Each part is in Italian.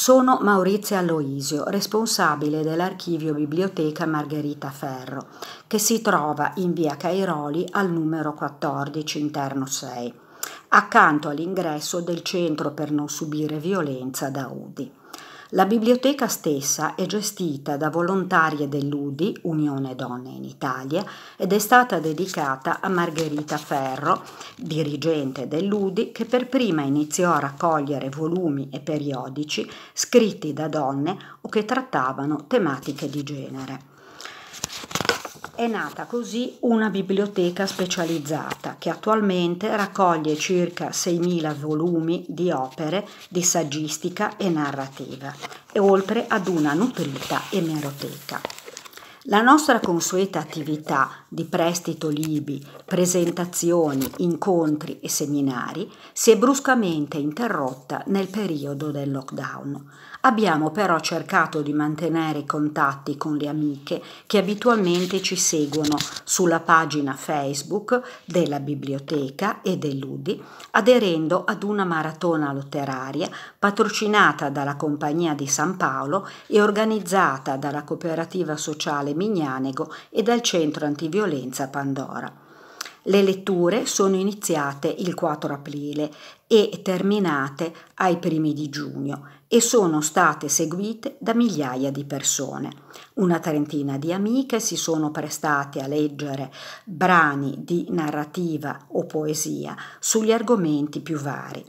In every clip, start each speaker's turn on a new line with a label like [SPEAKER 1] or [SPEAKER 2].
[SPEAKER 1] Sono Maurizio Aloisio, responsabile dell'archivio Biblioteca Margherita Ferro, che si trova in via Cairoli al numero 14 interno 6, accanto all'ingresso del Centro per non subire violenza da Udi. La biblioteca stessa è gestita da volontarie dell'UDI, Unione Donne in Italia, ed è stata dedicata a Margherita Ferro, dirigente dell'UDI, che per prima iniziò a raccogliere volumi e periodici scritti da donne o che trattavano tematiche di genere è nata così una biblioteca specializzata che attualmente raccoglie circa 6.000 volumi di opere di saggistica e narrativa, e oltre ad una nutrita emeroteca. La nostra consueta attività di prestito libi, presentazioni, incontri e seminari si è bruscamente interrotta nel periodo del lockdown. Abbiamo però cercato di mantenere i contatti con le amiche che abitualmente ci seguono sulla pagina Facebook della biblioteca e dell'UDI, aderendo ad una maratona letteraria patrocinata dalla Compagnia di San Paolo e organizzata dalla Cooperativa Sociale Natale Mignanego e dal centro antiviolenza Pandora. Le letture sono iniziate il 4 aprile e terminate ai primi di giugno e sono state seguite da migliaia di persone. Una trentina di amiche si sono prestate a leggere brani di narrativa o poesia sugli argomenti più vari.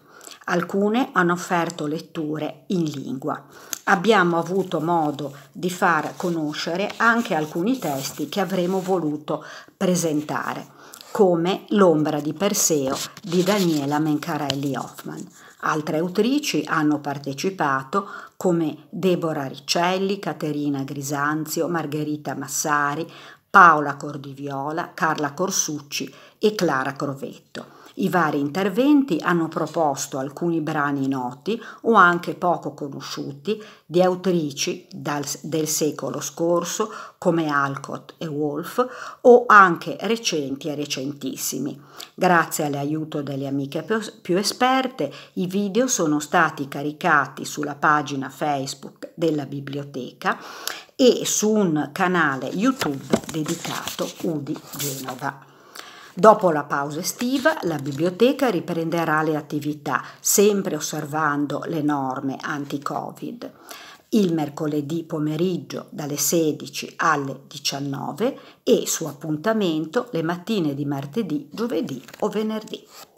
[SPEAKER 1] Alcune hanno offerto letture in lingua. Abbiamo avuto modo di far conoscere anche alcuni testi che avremmo voluto presentare, come L'ombra di Perseo di Daniela Mencarelli Hoffman. Altre autrici hanno partecipato come Deborah Riccelli, Caterina Grisanzio, Margherita Massari, Paola Cordiviola, Carla Corsucci e Clara Crovetto. I vari interventi hanno proposto alcuni brani noti o anche poco conosciuti di autrici dal, del secolo scorso come Alcott e Wolf o anche recenti e recentissimi. Grazie all'aiuto delle amiche più, più esperte i video sono stati caricati sulla pagina Facebook della biblioteca e su un canale YouTube dedicato Udi Genova. Dopo la pausa estiva, la biblioteca riprenderà le attività, sempre osservando le norme anti-Covid. Il mercoledì pomeriggio dalle 16 alle 19 e su appuntamento le mattine di martedì, giovedì o venerdì.